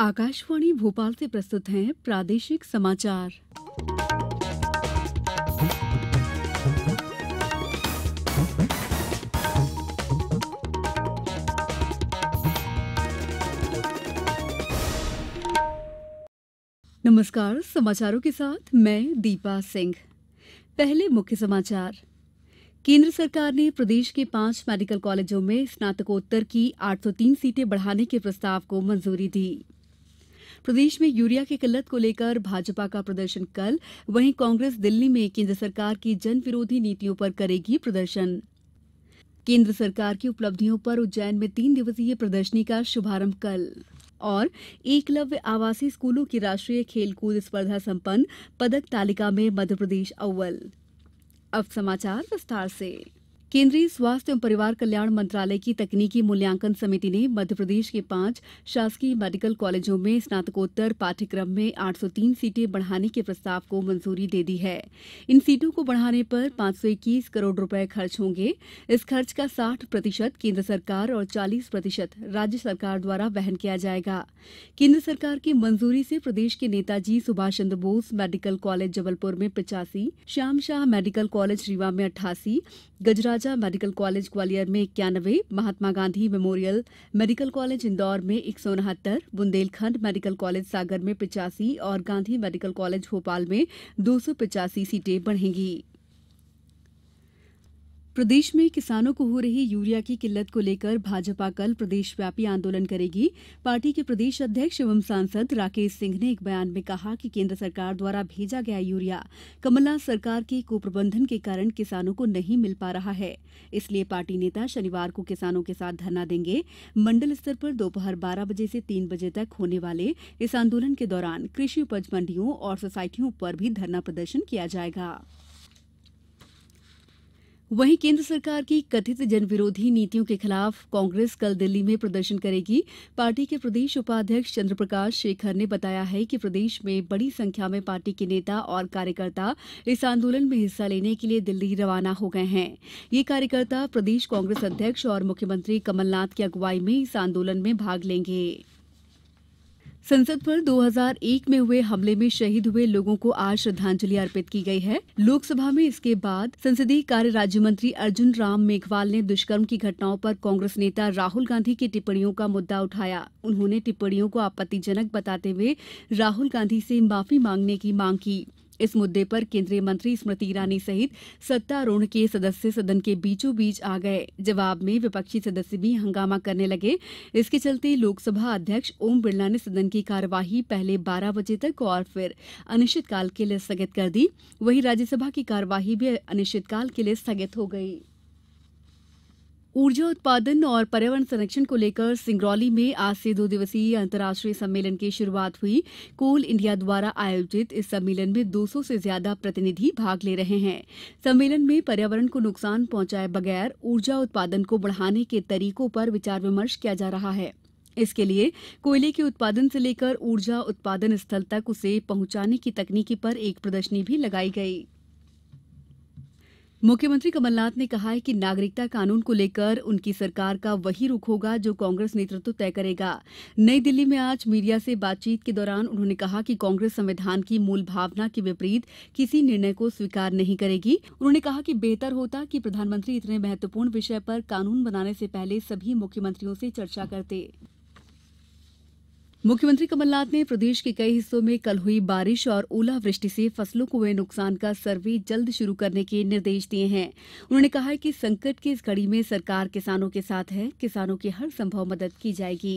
आकाशवाणी भोपाल से प्रस्तुत है प्रादेशिक समाचार नमस्कार समाचारों के साथ मैं दीपा सिंह पहले मुख्य समाचार केंद्र सरकार ने प्रदेश के पांच मेडिकल कॉलेजों में स्नातकोत्तर की 803 सीटें बढ़ाने के प्रस्ताव को मंजूरी दी प्रदेश में यूरिया की किल्लत को लेकर भाजपा का प्रदर्शन कल वहीं कांग्रेस दिल्ली में केन्द्र सरकार की जन विरोधी नीतियों पर करेगी प्रदर्शन केन्द्र सरकार की उपलब्धियों पर उज्जैन में तीन दिवसीय प्रदर्शनी का शुभारंभ कल और एकलव्य आवासीय स्कूलों की राष्ट्रीय खेलकूद स्पर्धा संपन्न पदक तालिका में मध्यप्रदेश अव्वल अब समाचार विस्तार से केन्द्रीय स्वास्थ्य एवं परिवार कल्याण मंत्रालय की तकनीकी मूल्यांकन समिति ने मध्यप्रदेश के पांच शासकीय मेडिकल कॉलेजों में स्नातकोत्तर पाठ्यक्रम में 803 सीटें बढ़ाने के प्रस्ताव को मंजूरी दे दी है इन सीटों को बढ़ाने पर इक्कीस करोड़ रूपये खर्च होंगे इस खर्च का साठ प्रतिशत केन्द्र सरकार और चालीस प्रतिशत राज्य सरकार द्वारा वहन किया जाएगा केन्द्र सरकार की मंजूरी से प्रदेश के नेताजी सुभाष चंद्र बोस मेडिकल कॉलेज जबलपुर में पिचासी श्याम शाह मेडिकल कॉलेज रीवा में अट्ठासी गजराज राजा मेडिकल कॉलेज ग्वालियर में इक्यानवे Mahatma Gandhi memorial medical college Indore में एक सौ उनहत्तर बुंदेलखंड मेडिकल कॉलेज सागर में पिचासी और गांधी मेडिकल कॉलेज भोपाल में दो सौ पिचासी सीटें बढ़ेंगीं प्रदेश में किसानों को हो रही यूरिया की किल्लत को लेकर भाजपा कल प्रदेशव्यापी आंदोलन करेगी पार्टी के प्रदेश अध्यक्ष एवं सांसद राकेश सिंह ने एक बयान में कहा कि केंद्र सरकार द्वारा भेजा गया यूरिया कमलनाथ सरकार के कुप्रबंधन के कारण किसानों को नहीं मिल पा रहा है इसलिए पार्टी नेता शनिवार को किसानों के साथ धरना देंगे मंडल स्तर पर दोपहर बारह बजे से तीन बजे तक होने वाले इस आंदोलन के दौरान कृषि उपज मंडियों और सोसायटियों पर भी धरना प्रदर्शन किया जाएगा वहीं केन्द्र सरकार की कथित जनविरोधी नीतियों के खिलाफ कांग्रेस कल दिल्ली में प्रदर्शन करेगी पार्टी के प्रदेश उपाध्यक्ष चंद्रप्रकाश शेखर ने बताया है कि प्रदेश में बड़ी संख्या में पार्टी के नेता और कार्यकर्ता इस आंदोलन में हिस्सा लेने के लिए दिल्ली रवाना हो गए हैं ये कार्यकर्ता प्रदेश कांग्रेस अध्यक्ष और मुख्यमंत्री कमलनाथ की अगुवाई में इस आंदोलन में भाग लेंगे संसद पर 2001 में हुए हमले में शहीद हुए लोगों को आज श्रद्धांजलि अर्पित की गई है लोकसभा में इसके बाद संसदीय कार्य राज्य मंत्री अर्जुन राम मेघवाल ने दुष्कर्म की घटनाओं पर कांग्रेस नेता राहुल गांधी की टिप्पणियों का मुद्दा उठाया उन्होंने टिप्पणियों को आपत्तिजनक बताते हुए राहुल गांधी से माफी मांगने की मांग की इस मुद्दे पर केंद्रीय मंत्री स्मृति ईरानी सहित सत्तारूढ़ के सदस्य सदन के बीचों बीच आ गए जवाब में विपक्षी सदस्य भी हंगामा करने लगे इसके चलते लोकसभा अध्यक्ष ओम बिरला ने सदन की कार्यवाही पहले बारह बजे तक और फिर अनिश्चितकाल के लिए स्थगित कर दी वहीं राज्यसभा की कार्यवाही भी अनिश्चितकाल के लिए स्थगित हो गयी ऊर्जा उत्पादन और पर्यावरण संरक्षण को लेकर सिंगरौली में आज से दो दिवसीय अंतर्राष्ट्रीय सम्मेलन की शुरूआत हुई कोल इंडिया द्वारा आयोजित इस सम्मेलन में 200 से ज्यादा प्रतिनिधि भाग ले रहे हैं सम्मेलन में पर्यावरण को नुकसान पहुंचाए बगैर ऊर्जा उत्पादन को बढ़ाने के तरीकों पर विचार विमर्श किया जा रहा है इसके लिए कोयले के उत्पादन से लेकर ऊर्जा उत्पादन स्थल तक उसे पहुंचाने की तकनीकी पर एक प्रदर्शनी भी लगाई गई मुख्यमंत्री कमलनाथ ने कहा है कि नागरिकता कानून को लेकर उनकी सरकार का वही रुख होगा जो कांग्रेस नेतृत्व तय करेगा नई दिल्ली में आज मीडिया से बातचीत के दौरान उन्होंने कहा कि कांग्रेस संविधान की मूल भावना के विपरीत किसी निर्णय को स्वीकार नहीं करेगी उन्होंने कहा कि बेहतर होता कि प्रधानमंत्री इतने महत्वपूर्ण विषय पर कानून बनाने से पहले सभी मुख्यमंत्रियों से चर्चा करते मुख्यमंत्री कमलनाथ ने प्रदेश के कई हिस्सों में कल हुई बारिश और ओलावृष्टि से फसलों को हुए नुकसान का सर्वे जल्द शुरू करने के निर्देश दिए हैं उन्होंने कहा है कि संकट की इस घड़ी में सरकार किसानों के साथ है किसानों की हर संभव मदद की जाएगी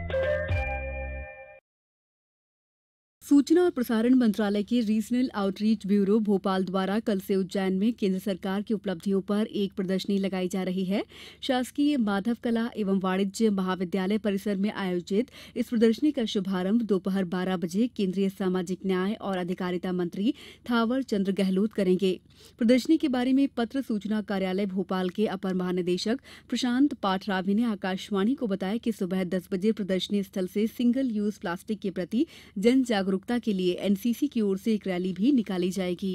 सूचना और प्रसारण मंत्रालय के रीजनल आउटरीच ब्यूरो भोपाल द्वारा कल से उज्जैन में केन्द्र सरकार की उपलब्धियों पर एक प्रदर्शनी लगाई जा रही है शासकीय माधव कला एवं वाणिज्य महाविद्यालय परिसर में आयोजित इस प्रदर्शनी का शुभारंभ दोपहर बारह बजे केन्द्रीय सामाजिक न्याय और अधिकारिता मंत्री थावर चंद्र गहलोत करेंगे प्रदर्शनी के बारे में पत्र सूचना कार्यालय भोपाल के अपर महानिदेशक प्रशांत पाठरावी ने आकाशवाणी को बताया कि सुबह दस बजे प्रदर्शनी स्थल से सिंगल यूज प्लास्टिक के प्रति जन जागरूक जागरूकता के लिए एनसीसी की ओर से एक रैली भी निकाली जाएगी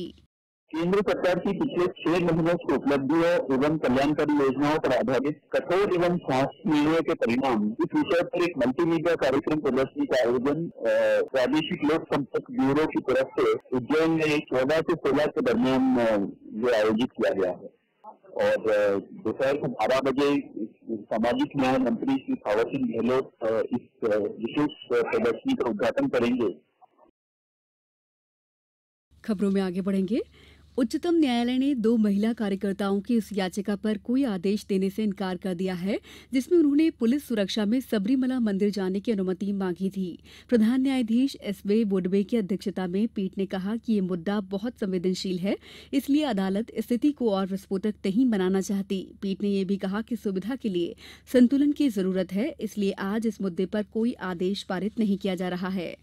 केंद्र सरकार की पिछले छह महीनों की उपलब्धियों एवं कल्याणकारी योजनाओं पर आधारित कठोर एवं सांस निर्णय के परिणाम इस विषय पर एक मल्टीमीडिया कार्यक्रम प्रदर्शनी का आयोजन प्रादेशिक लोक संपर्क ब्यूरो की तरफ से उज्जैन में चौदह से सोलह के दरमियान ये आयोजित किया गया है और दोपहर को बारह बजे सामाजिक न्याय मंत्री श्री थावर सिंह गहलोत इस विशेष प्रदर्शनी का उद्घाटन करेंगे खबरों में आगे बढ़ेंगे उच्चतम न्यायालय ने दो महिला कार्यकर्ताओं की उस याचिका पर कोई आदेश देने से इनकार कर दिया है जिसमें उन्होंने पुलिस सुरक्षा में सबरीमला मंदिर जाने की अनुमति मांगी थी प्रधान न्यायाधीश एस वे बोडवे की अध्यक्षता में पीठ ने कहा कि यह मुद्दा बहुत संवेदनशील है इसलिए अदालत स्थिति को और विस्फोटक नहीं बनाना चाहती पीठ ने यह भी कहा कि सुविधा के लिए संतुलन की जरूरत है इसलिए आज इस मुद्दे पर कोई आदेश पारित नहीं किया जा रहा है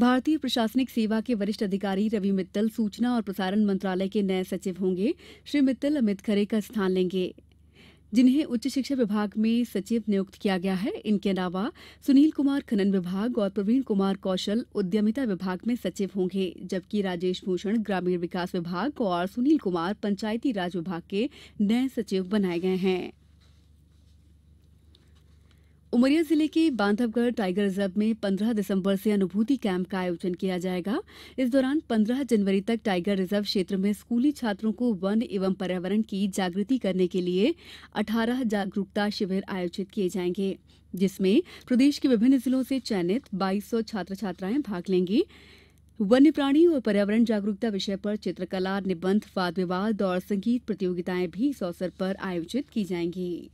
भारतीय प्रशासनिक सेवा के वरिष्ठ अधिकारी रवि मित्तल सूचना और प्रसारण मंत्रालय के नए सचिव होंगे श्री मित्तल अमित खरे का स्थान लेंगे जिन्हें उच्च शिक्षा विभाग में सचिव नियुक्त किया गया है इनके अलावा सुनील कुमार खनन विभाग और प्रवीण कुमार कौशल उद्यमिता विभाग में सचिव होंगे जबकि राजेश भूषण ग्रामीण विकास विभाग और सुनील कुमार पंचायती राज विभाग के नए सचिव बनाए गए हैं उमरिया जिले के बांधवगढ़ टाइगर रिजर्व में 15 दिसंबर से अनुभूति कैंप का आयोजन किया जाएगा इस दौरान 15 जनवरी तक टाइगर रिजर्व क्षेत्र में स्कूली छात्रों को वन एवं पर्यावरण की जागृति करने के लिए 18 जागरूकता शिविर आयोजित किए जाएंगे जिसमें प्रदेश के विभिन्न जिलों से चयनित सौ छात्र छात्राएं भाग लेंगी वन्य प्राणी और पर्यावरण जागरूकता विषय पर चित्रकला निबंध वाद विवाद और संगीत प्रतियोगिताएं भी इस अवसर पर आयोजित की जाएंगी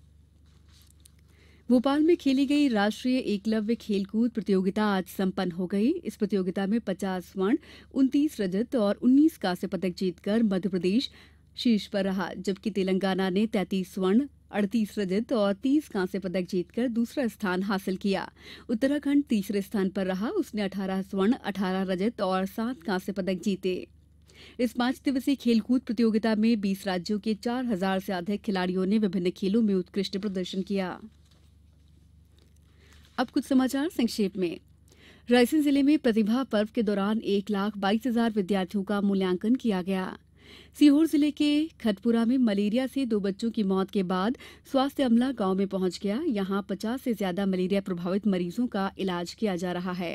भोपाल में खेली गई राष्ट्रीय एकलव्य खेलकूद प्रतियोगिता आज संपन्न हो गई इस प्रतियोगिता में पचास स्वर्ण उनतीस रजत और उन्नीस कांस्य पदक जीतकर मध्यप्रदेश शीर्ष पर रहा जबकि तेलंगाना ने तैतीस स्वर्ण अड़तीस रजत और तीस कांस्य पदक जीतकर दूसरा स्थान हासिल किया उत्तराखंड तीसरे स्थान पर रहा उसने अठारह स्वर्ण अठारह रजत और सात कांस्य पदक जीते इस पांच दिवसीय खेलकूद प्रतियोगिता में 20 राज्यों के 4000 से अधिक खिलाड़ियों ने विभिन्न खेलों में उत्कृष्ट प्रदर्शन किया अब कुछ समाचार संक्षेप में रायसेन जिले में प्रतिभा पर्व के दौरान एक लाख बाईस हजार विद्यार्थियों का मूल्यांकन किया गया सीहोर जिले के खतपुरा में मलेरिया से दो बच्चों की मौत के बाद स्वास्थ्य अमला गांव में पहुंच गया यहां पचास से ज्यादा मलेरिया प्रभावित मरीजों का इलाज किया जा रहा है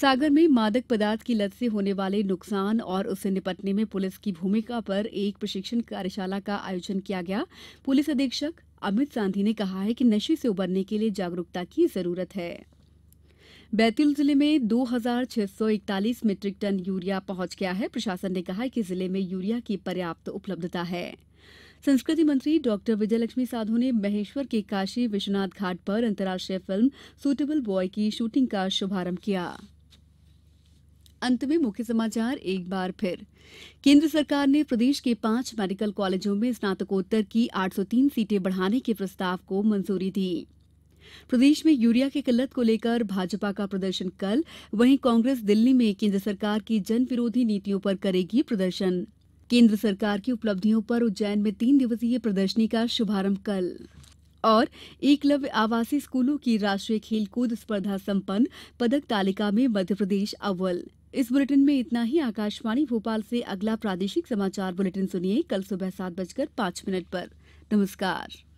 सागर में मादक पदार्थ की लत से होने वाले नुकसान और उससे निपटने में पुलिस की भूमिका पर एक प्रशिक्षण कार्यशाला का आयोजन किया गया पुलिस अधीक्षक अमित सांधी ने कहा है कि नशे से उबरने के लिए जागरूकता की जरूरत है बैतूल जिले में दो हजार छह सौ इकतालीस मीट्रिक टन यूरिया पहुंच गया है प्रशासन ने कहा है कि जिले में यूरिया की पर्याप्त उपलब्धता है संस्कृति मंत्री डॉ विजयलक्ष्मी साधु ने महेश्वर के काशी विश्वनाथ घाट पर अंतर्राष्ट्रीय फिल्म सूटेबल बॉय की शूटिंग का शुभारंभ किया अंत में मुख्य समाचार एक बार फिर केंद्र सरकार ने प्रदेश के पांच मेडिकल कॉलेजों में स्नातकोत्तर की 803 सीटें बढ़ाने के प्रस्ताव को मंजूरी दी प्रदेश में यूरिया की किल्लत को लेकर भाजपा का प्रदर्शन कल वहीं कांग्रेस दिल्ली में केंद्र सरकार की जन विरोधी नीतियों पर करेगी प्रदर्शन केंद्र सरकार की उपलब्धियों पर उज्जैन में तीन दिवसीय प्रदर्शनी का शुभारंभ कल और एकलव्य आवासीय स्कूलों की राष्ट्रीय खेलकूद स्पर्धा संपन्न पदक तालिका में मध्यप्रदेश अव्वल इस बुलेटिन में इतना ही आकाशवाणी भोपाल से अगला प्रादेशिक समाचार बुलेटिन सुनिए कल सुबह सात बजकर पांच मिनट पर नमस्कार